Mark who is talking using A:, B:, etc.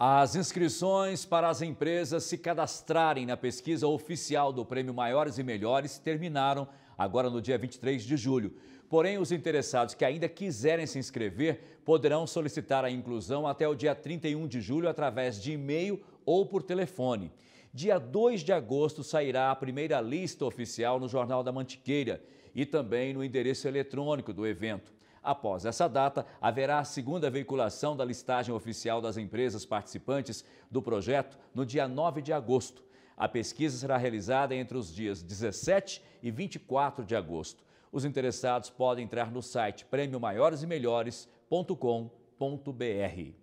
A: As inscrições para as empresas se cadastrarem na pesquisa oficial do Prêmio Maiores e Melhores terminaram agora no dia 23 de julho. Porém, os interessados que ainda quiserem se inscrever poderão solicitar a inclusão até o dia 31 de julho através de e-mail ou por telefone. Dia 2 de agosto sairá a primeira lista oficial no Jornal da Mantiqueira e também no endereço eletrônico do evento. Após essa data, haverá a segunda veiculação da listagem oficial das empresas participantes do projeto no dia 9 de agosto. A pesquisa será realizada entre os dias 17 e 24 de agosto. Os interessados podem entrar no site prêmio maiores e